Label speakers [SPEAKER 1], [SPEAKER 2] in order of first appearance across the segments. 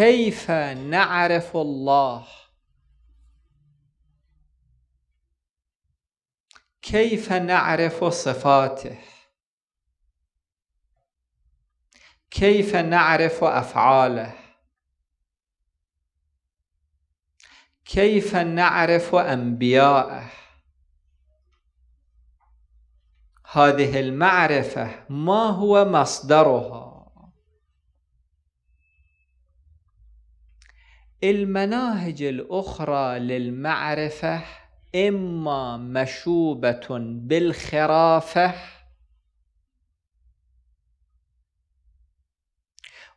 [SPEAKER 1] كيف نعرف الله كيف نعرف صفاته كيف نعرف افعاله كيف نعرف انبياءه هذه المعرفه ما هو مصدرها المناهج الأخرى للمعرفة إما مشوبة بالخرافة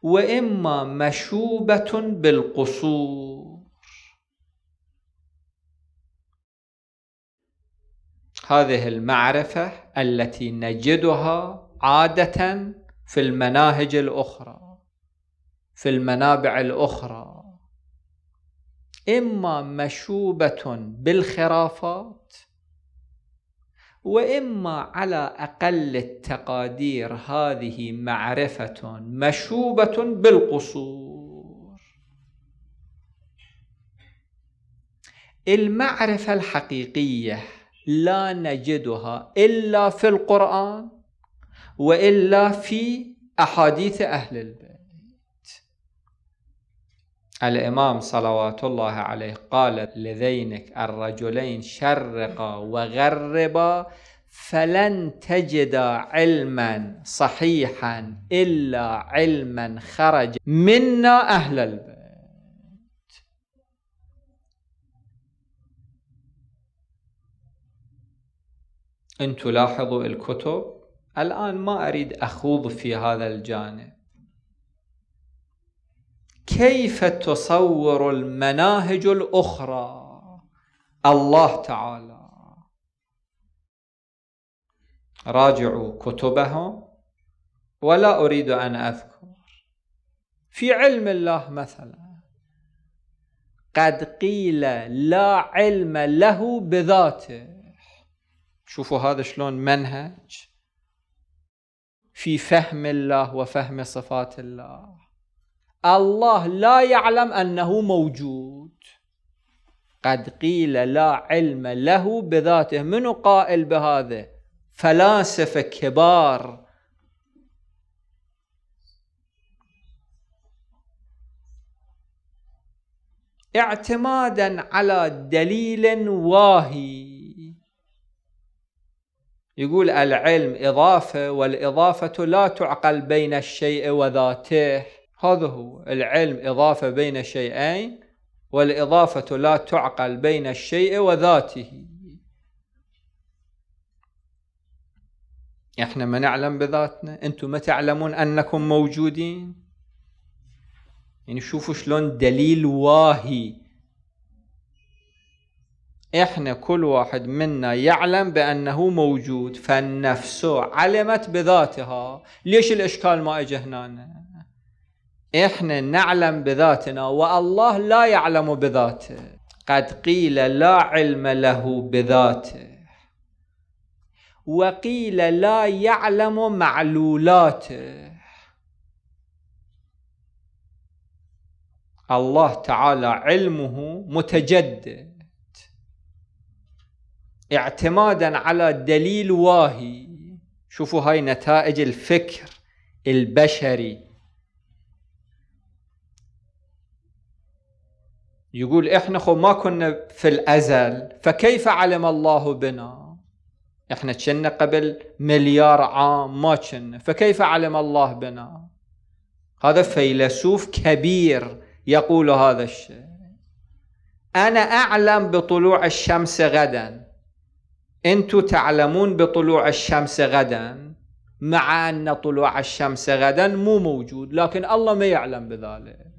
[SPEAKER 1] وإما مشوبة بالقصور هذه المعرفة التي نجدها عادة في المناهج الأخرى في المنابع الأخرى إما مشوبة بالخرافات وإما على أقل التقادير هذه معرفة مشوبة بالقصور المعرفة الحقيقية لا نجدها إلا في القرآن وإلا في أحاديث أهل البيت الإمام صلوات الله عليه قال لذينك الرجلين شرقا وغربا فلن تجد علما صحيحا إلا علما خرج منا أهل البيت أن تلاحظوا الكتب الآن ما أريد أخوض في هذا الجانب كيف تصور المناهج الأخرى الله تعالى راجعوا كتبهم ولا أريد أن أذكر في علم الله مثلا قد قيل لا علم له بذاته شوفوا هذا شلون منهج في فهم الله وفهم صفات الله الله لا يعلم أنه موجود قد قيل لا علم له بذاته من قائل بهذا فلاسفة كبار اعتمادا على دليل واهي يقول العلم إضافة والإضافة لا تعقل بين الشيء وذاته هذا هو العلم إضافة بين شيئين والإضافة لا تعقل بين الشيء وذاته احنا ما نعلم بذاتنا انتم ما تعلمون انكم موجودين يعني شوفوا شلون دليل واهي احنا كل واحد منا يعلم بانه موجود فالنفس علمت بذاتها ليش الاشكال ما اجى هنا احنا نعلم بذاتنا والله لا يعلم بذاته قد قيل لا علم له بذاته وقيل لا يعلم معلولاته الله تعالى علمه متجدد اعتمادا على دليل واهي شوفوا هاي نتائج الفكر البشري يقول احنا خو ما كنا في الازل فكيف علم الله بنا احنا كنا قبل مليار عام ما كنا فكيف علم الله بنا هذا فيلسوف كبير يقول هذا الشيء انا اعلم بطلوع الشمس غدا انتم تعلمون بطلوع الشمس غدا مع ان طلوع الشمس غدا مو موجود لكن الله ما يعلم بذلك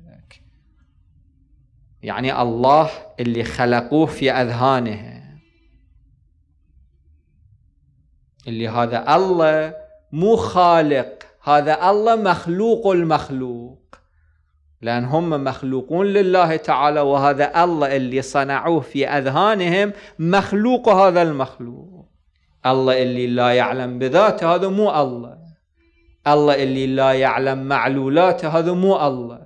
[SPEAKER 1] يعني الله اللي خلقوه في أذهانه اللي هذا الله مو خالق هذا الله مخلوق المخلوق لأن هم مخلوقون لله تعالى وهذا الله اللي صنعوه في أذهانهم مخلوق هذا المخلوق الله اللي لا يعلم بذاته هذا مو الله الله اللي لا يعلم معلولاته هذا مو الله